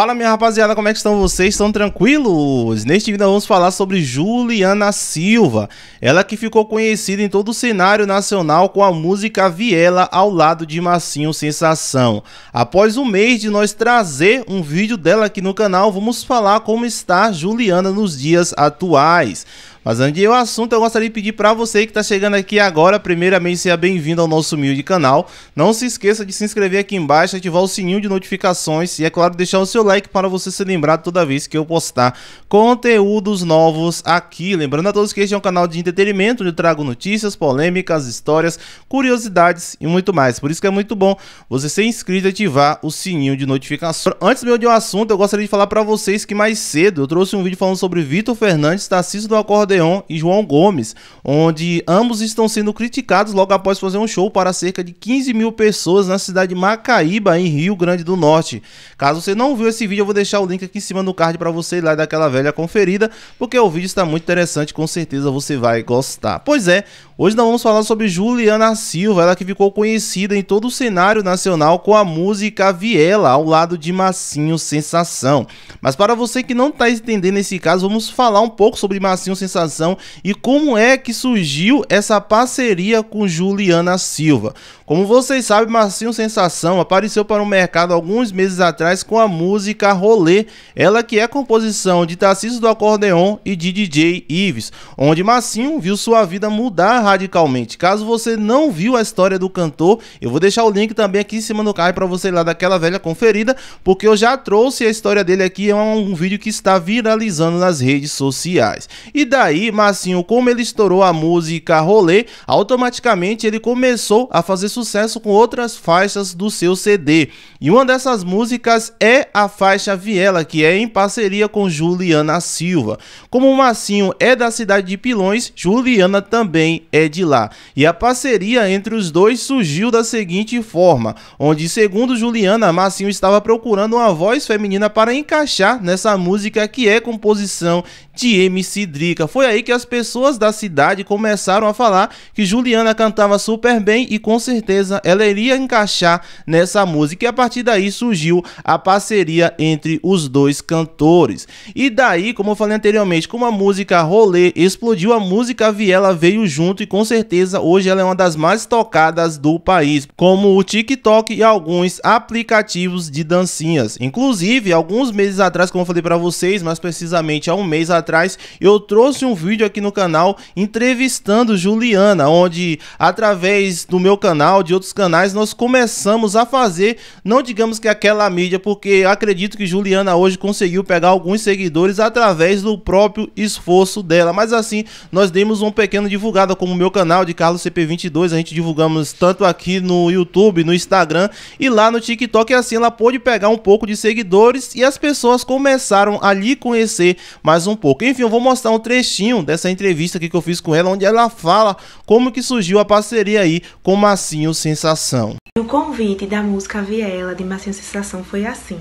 Fala minha rapaziada, como é que estão vocês? Estão tranquilos? Neste vídeo vamos falar sobre Juliana Silva, ela que ficou conhecida em todo o cenário nacional com a música Viela ao lado de Massinho Sensação. Após um mês de nós trazer um vídeo dela aqui no canal, vamos falar como está Juliana nos dias atuais. Mas antes de ir ao assunto, eu gostaria de pedir para você que está chegando aqui agora, primeiramente, seja bem-vindo ao nosso humilde canal. Não se esqueça de se inscrever aqui embaixo, ativar o sininho de notificações e, é claro, deixar o seu seu like para você ser lembrado toda vez que eu postar conteúdos novos aqui. Lembrando a todos que este é um canal de entretenimento, onde eu trago notícias, polêmicas, histórias, curiosidades e muito mais. Por isso que é muito bom você ser inscrito e ativar o sininho de notificação. Antes meu de um assunto, eu gostaria de falar para vocês que mais cedo eu trouxe um vídeo falando sobre Vitor Fernandes, Tarcísio do Acordeon e João Gomes, onde ambos estão sendo criticados logo após fazer um show para cerca de 15 mil pessoas na cidade de Macaíba, em Rio Grande do Norte. Caso você não viu esse vídeo, eu vou deixar o link aqui em cima no card para você ir lá daquela velha conferida, porque o vídeo está muito interessante, com certeza você vai gostar. Pois é, hoje nós vamos falar sobre Juliana Silva, ela que ficou conhecida em todo o cenário nacional com a música Viela, ao lado de Massinho Sensação. Mas para você que não está entendendo esse caso, vamos falar um pouco sobre Massinho Sensação e como é que surgiu essa parceria com Juliana Silva. Como vocês sabem, Marcinho Sensação apareceu para o mercado alguns meses atrás com a música Rolê, ela que é composição de Tarcísio do Acordeon e de DJ Ives, onde Marcinho viu sua vida mudar radicalmente. Caso você não viu a história do cantor, eu vou deixar o link também aqui em cima no card para você ir lá daquela velha conferida, porque eu já trouxe a história dele aqui é um, um vídeo que está viralizando nas redes sociais. E daí, Marcinho, como ele estourou a música Rolê, automaticamente ele começou a fazer sucesso sucesso com outras faixas do seu CD. E uma dessas músicas é a faixa Viela, que é em parceria com Juliana Silva. Como o Massinho é da cidade de Pilões, Juliana também é de lá. E a parceria entre os dois surgiu da seguinte forma, onde segundo Juliana, Massinho estava procurando uma voz feminina para encaixar nessa música que é composição de MC Drica. Foi aí que as pessoas da cidade começaram a falar que Juliana cantava super bem e com certeza certeza ela iria encaixar nessa música. E a partir daí surgiu a parceria entre os dois cantores. E daí, como eu falei anteriormente, como a música Rolê explodiu, a música Viela veio junto e com certeza hoje ela é uma das mais tocadas do país, como o TikTok e alguns aplicativos de dancinhas. Inclusive, alguns meses atrás, como eu falei para vocês, mais precisamente há um mês atrás, eu trouxe um vídeo aqui no canal entrevistando Juliana, onde através do meu canal de outros canais, nós começamos a fazer, não digamos que aquela mídia, porque acredito que Juliana hoje conseguiu pegar alguns seguidores através do próprio esforço dela. Mas assim, nós demos uma pequena divulgada, como o meu canal de Carlos CP22, a gente divulgamos tanto aqui no YouTube, no Instagram e lá no TikTok, e assim ela pôde pegar um pouco de seguidores e as pessoas começaram a lhe conhecer mais um pouco. Enfim, eu vou mostrar um trechinho dessa entrevista que eu fiz com ela, onde ela fala como que surgiu a parceria aí com Massim Marcinho Sensação. O convite da música Viela de Marcinho Sensação foi assim.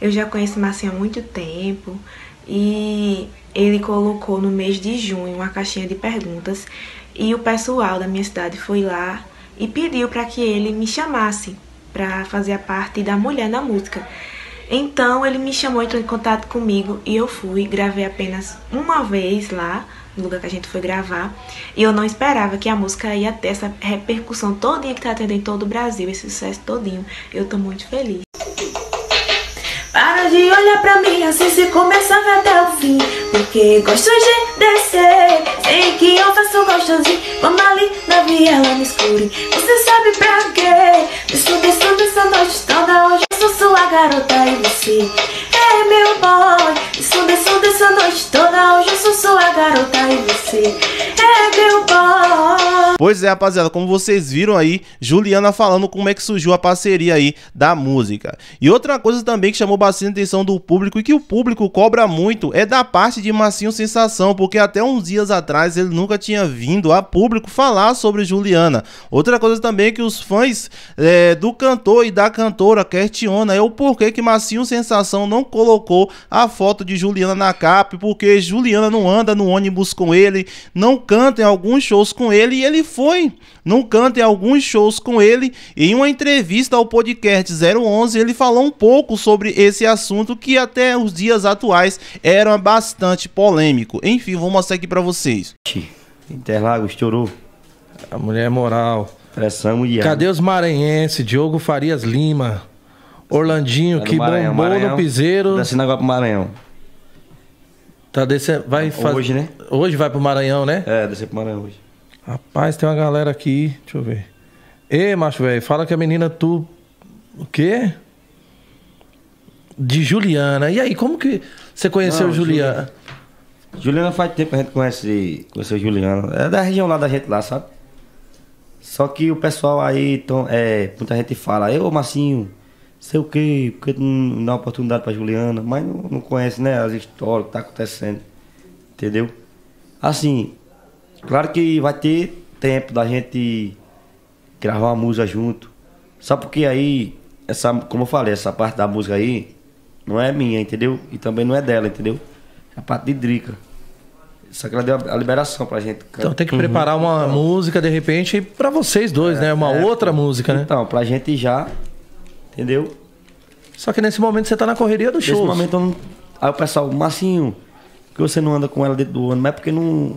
Eu já conheço Marcinho há muito tempo e ele colocou no mês de junho uma caixinha de perguntas e o pessoal da minha cidade foi lá e pediu para que ele me chamasse para fazer a parte da mulher na música. Então ele me chamou, entrou em contato comigo e eu fui, gravei apenas uma vez lá no lugar que a gente foi gravar. E eu não esperava que a música ia ter essa repercussão todinha que tá tendo em todo o Brasil, esse sucesso todinho. Eu tô muito feliz. Para de olhar pra mim assim se começava até o fim Porque gosto de descer Sei que eu faço gostosinho Vamos ali na viela no escuro. Você sabe pra quê? Me subi, subi, essa noite toda Hoje eu sou sua garota e você garota e você é meu pai. Pois é, rapaziada, como vocês viram aí, Juliana falando como é que surgiu a parceria aí da música. E outra coisa também que chamou bastante atenção do público e que o público cobra muito é da parte de Massinho Sensação, porque até uns dias atrás ele nunca tinha vindo a público falar sobre Juliana. Outra coisa também é que os fãs é, do cantor e da cantora questionam é o porquê que Massinho Sensação não colocou a foto de Juliana na capa, porque Juliana não anda no ônibus com ele, não canta em alguns shows com ele e ele foi num canto em alguns shows com ele. Em uma entrevista ao podcast 011, ele falou um pouco sobre esse assunto que até os dias atuais era bastante polêmico. Enfim, vou mostrar aqui para vocês. Interlagos chorou. A mulher é moral. Pressão e Cadê os maranhenses? Diogo Farias Lima. Orlandinho, tá que Maranhão, bombou Maranhão, no piseiro. Tá descendo agora pro Maranhão. Tá descendo, vai Hoje, faz... né? Hoje vai pro Maranhão, né? É, descer pro Maranhão hoje. Rapaz, tem uma galera aqui. Deixa eu ver. Ei, macho velho, fala que a menina tu. O quê? De Juliana. E aí, como que você conheceu Não, Juliana? Juliana? Juliana faz tempo que a gente conhece, o Juliana. É da região lá da gente lá, sabe? Só que o pessoal aí, tão, é, muita gente fala, eu, Marcinho, sei o quê, porque tu não dá oportunidade pra Juliana, mas não, não conhece, né, as histórias que tá acontecendo, entendeu? Assim, Claro que vai ter tempo da gente gravar uma música junto. Só porque aí, essa, como eu falei, essa parte da música aí não é minha, entendeu? E também não é dela, entendeu? É a parte de Drica. Só que ela deu a liberação pra gente. Então tem que uhum. preparar uma então, música, de repente, pra vocês dois, é, né? Uma é, outra música, então, né? Então, pra gente já, entendeu? Só que nesse momento você tá na correria do show. Nesse momento eu não... Aí o pessoal, Marcinho, que você não anda com ela dentro do ano. mas é porque não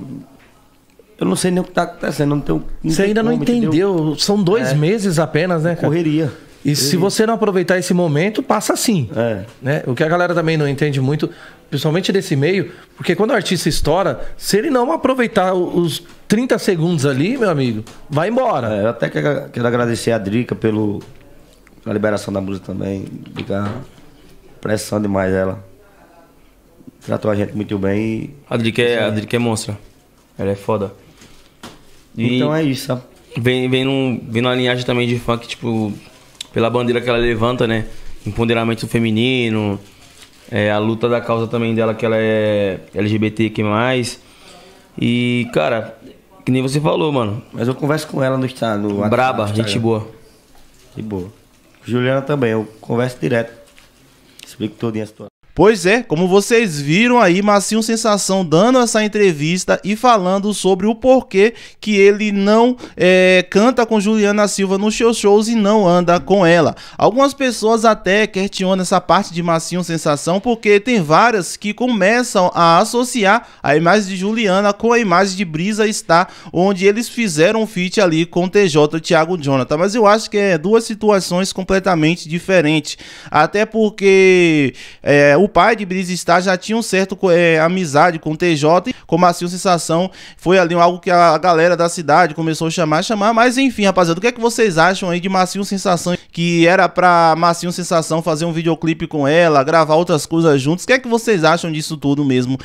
eu não sei nem o que está acontecendo. Não tenho, não você ainda como, não entendeu. entendeu? São dois é. meses apenas, né? Cara? Correria. E se você não aproveitar esse momento, passa assim. É. Né? O que a galera também não entende muito, principalmente desse meio, porque quando o artista estoura, se ele não aproveitar os 30 segundos ali, meu amigo, vai embora. É, eu até quero, quero agradecer a Drica pelo, pela liberação da música também. Drica, pressão demais ela. Tratou a gente muito bem e. A Drica é, a é monstra. Ela é foda. E então é isso, sabe? Vem, vem, num, vem numa linhagem também de funk, tipo, pela bandeira que ela levanta, né? Empoderamento feminino, é, a luta da causa também dela, que ela é LGBTQ. E, cara, que nem você falou, mano. Mas eu converso com ela no estado. Braba, no gente boa. De boa. Juliana também, eu converso direto. Explico toda a situação. Pois é, como vocês viram aí, Massinho Sensação dando essa entrevista e falando sobre o porquê que ele não é, canta com Juliana Silva nos seus shows e não anda com ela. Algumas pessoas até questionam essa parte de Massinho Sensação porque tem várias que começam a associar a imagem de Juliana com a imagem de Brisa Star, onde eles fizeram um feat ali com o TJ Thiago Jonathan, mas eu acho que é duas situações completamente diferentes, até porque é, o pai de Brisa Star já tinha um certo é, amizade com o TJ, como assim o Sensação foi ali algo que a galera da cidade começou a chamar, chamar, mas enfim, rapaziada, o que é que vocês acham aí de Macio Sensação, que era pra Macio Sensação fazer um videoclipe com ela, gravar outras coisas juntos, o que é que vocês acham disso tudo mesmo?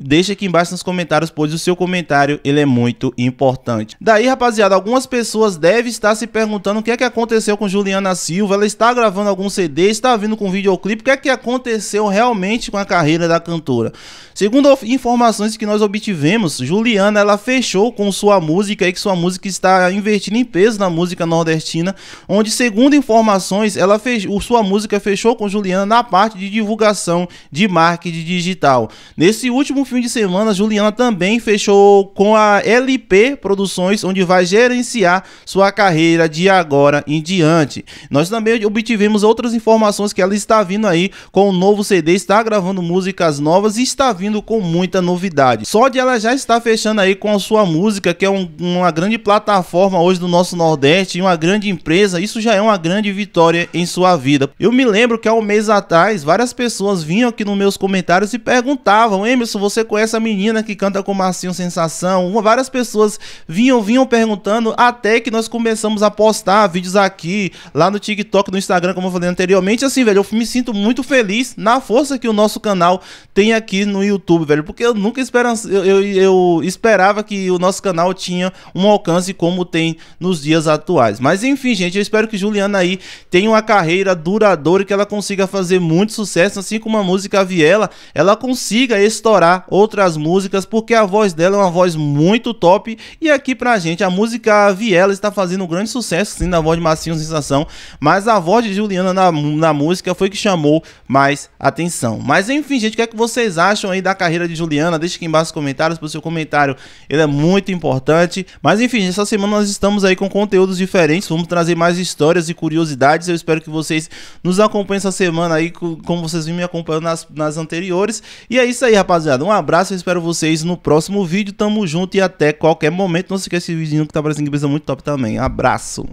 Deixa aqui embaixo nos comentários, pois o seu comentário ele é muito importante. Daí, rapaziada, algumas pessoas devem estar se perguntando o que é que aconteceu com Juliana Silva. Ela está gravando algum CD, está vindo com videoclipe. O que é que aconteceu realmente com a carreira da cantora? Segundo informações que nós obtivemos, Juliana ela fechou com sua música e que sua música está investindo em peso na música nordestina, onde segundo informações, ela fez, sua música fechou com Juliana na parte de divulgação de marketing digital. Nesse último último fim de semana, Juliana também fechou com a LP Produções, onde vai gerenciar sua carreira de agora em diante. Nós também obtivemos outras informações que ela está vindo aí com o um novo CD, está gravando músicas novas e está vindo com muita novidade. Só de ela já está fechando aí com a sua música, que é um, uma grande plataforma hoje do nosso Nordeste, e uma grande empresa, isso já é uma grande vitória em sua vida. Eu me lembro que há um mês atrás, várias pessoas vinham aqui nos meus comentários e perguntavam: Emerson, você você conhece a menina que canta com Marcinho Sensação? Várias pessoas vinham, vinham perguntando até que nós começamos a postar vídeos aqui, lá no TikTok, no Instagram, como eu falei anteriormente. Assim, velho, eu me sinto muito feliz na força que o nosso canal tem aqui no YouTube, velho, porque eu nunca esperava, eu, eu, eu esperava que o nosso canal tinha um alcance como tem nos dias atuais. Mas enfim, gente, eu espero que Juliana aí tenha uma carreira duradoura e que ela consiga fazer muito sucesso, assim como a música Viela, ela consiga estourar outras músicas, porque a voz dela é uma voz muito top. E aqui pra gente, a música Viela está fazendo um grande sucesso, sim, na voz de Marcinho Sensação, mas a voz de Juliana na, na música foi que chamou mais atenção. Mas enfim, gente, o que é que vocês acham aí da carreira de Juliana? Deixa aqui embaixo nos comentários, pro seu comentário, ele é muito importante. Mas enfim, essa semana nós estamos aí com conteúdos diferentes, vamos trazer mais histórias e curiosidades. Eu espero que vocês nos acompanhem essa semana aí, como vocês vêm me acompanhando nas, nas anteriores. E é isso aí, rapaziada. Um abraço, eu espero vocês no próximo vídeo. Tamo junto e até qualquer momento. Não se esqueça desse vídeo que tá parecendo que precisa muito top também. Abraço!